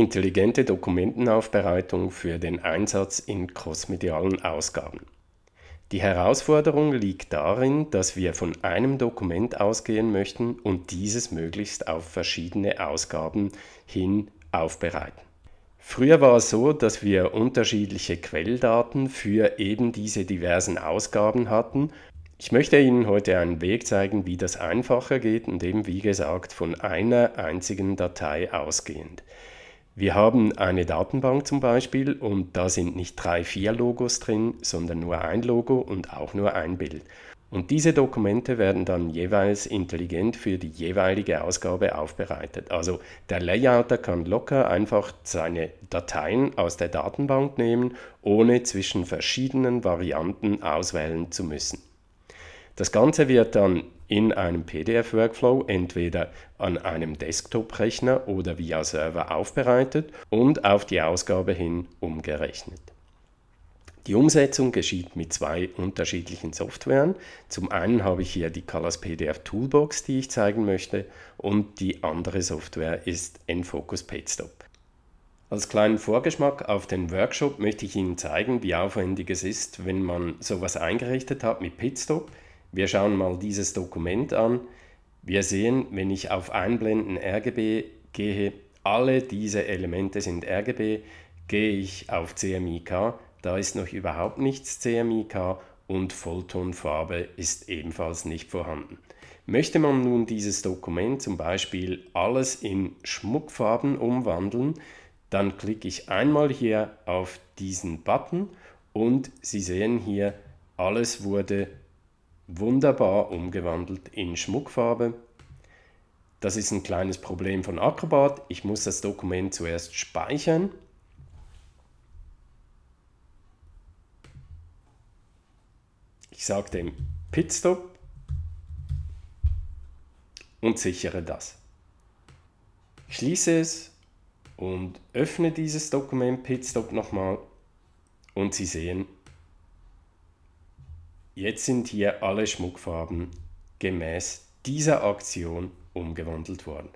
Intelligente Dokumentenaufbereitung für den Einsatz in crossmedialen Ausgaben. Die Herausforderung liegt darin, dass wir von einem Dokument ausgehen möchten und dieses möglichst auf verschiedene Ausgaben hin aufbereiten. Früher war es so, dass wir unterschiedliche Quelldaten für eben diese diversen Ausgaben hatten. Ich möchte Ihnen heute einen Weg zeigen, wie das einfacher geht, und eben wie gesagt, von einer einzigen Datei ausgehend. Wir haben eine Datenbank zum Beispiel und da sind nicht drei, vier Logos drin, sondern nur ein Logo und auch nur ein Bild. Und diese Dokumente werden dann jeweils intelligent für die jeweilige Ausgabe aufbereitet. Also der Layouter kann locker einfach seine Dateien aus der Datenbank nehmen, ohne zwischen verschiedenen Varianten auswählen zu müssen. Das Ganze wird dann in einem PDF-Workflow entweder an einem Desktop-Rechner oder via Server aufbereitet und auf die Ausgabe hin umgerechnet. Die Umsetzung geschieht mit zwei unterschiedlichen Softwaren. Zum einen habe ich hier die Colors PDF Toolbox, die ich zeigen möchte, und die andere Software ist Enfocus PageStop. Als kleinen Vorgeschmack auf den Workshop möchte ich Ihnen zeigen, wie aufwendig es ist, wenn man sowas eingerichtet hat mit Pitstop, wir schauen mal dieses Dokument an. Wir sehen, wenn ich auf Einblenden RGB gehe, alle diese Elemente sind RGB. Gehe ich auf CMYK, da ist noch überhaupt nichts CMYK und Volltonfarbe ist ebenfalls nicht vorhanden. Möchte man nun dieses Dokument zum Beispiel alles in Schmuckfarben umwandeln, dann klicke ich einmal hier auf diesen Button und Sie sehen hier, alles wurde wunderbar umgewandelt in Schmuckfarbe. Das ist ein kleines Problem von Acrobat. Ich muss das Dokument zuerst speichern. Ich sage dem Pitstop und sichere das. schließe es und öffne dieses Dokument Pitstop nochmal und Sie sehen, Jetzt sind hier alle Schmuckfarben gemäß dieser Aktion umgewandelt worden.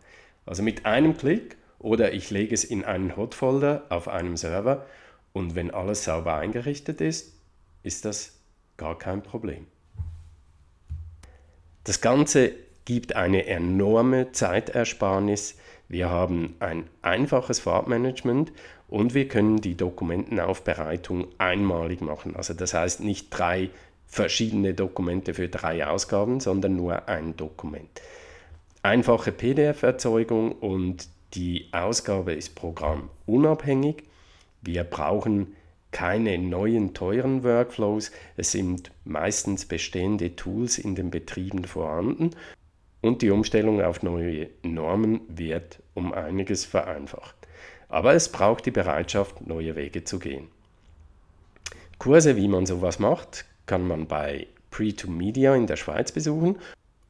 Also mit einem Klick oder ich lege es in einen Hotfolder auf einem Server und wenn alles sauber eingerichtet ist, ist das gar kein Problem. Das Ganze gibt eine enorme Zeitersparnis. Wir haben ein einfaches Farbmanagement und wir können die Dokumentenaufbereitung einmalig machen. Also das heißt nicht drei verschiedene Dokumente für drei Ausgaben, sondern nur ein Dokument. Einfache PDF-Erzeugung und die Ausgabe ist programmunabhängig. Wir brauchen keine neuen teuren Workflows. Es sind meistens bestehende Tools in den Betrieben vorhanden und die Umstellung auf neue Normen wird um einiges vereinfacht. Aber es braucht die Bereitschaft, neue Wege zu gehen. Kurse, wie man sowas macht, kann man bei Pre2Media in der Schweiz besuchen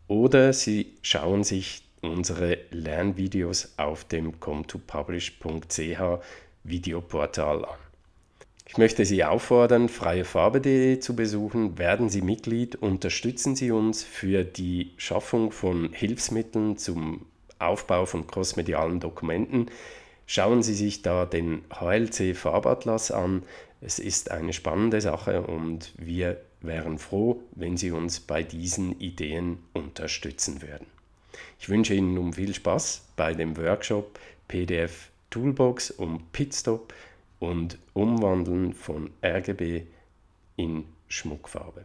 oder Sie schauen sich unsere Lernvideos auf dem come2publish.ch Videoportal an. Ich möchte Sie auffordern, freiefarbe.de zu besuchen. Werden Sie Mitglied, unterstützen Sie uns für die Schaffung von Hilfsmitteln zum Aufbau von crossmedialen Dokumenten. Schauen Sie sich da den HLC Farbatlas an. Es ist eine spannende Sache und wir wären froh, wenn Sie uns bei diesen Ideen unterstützen würden. Ich wünsche Ihnen nun viel Spaß bei dem Workshop PDF Toolbox um Pitstop und Umwandeln von RGB in Schmuckfarbe.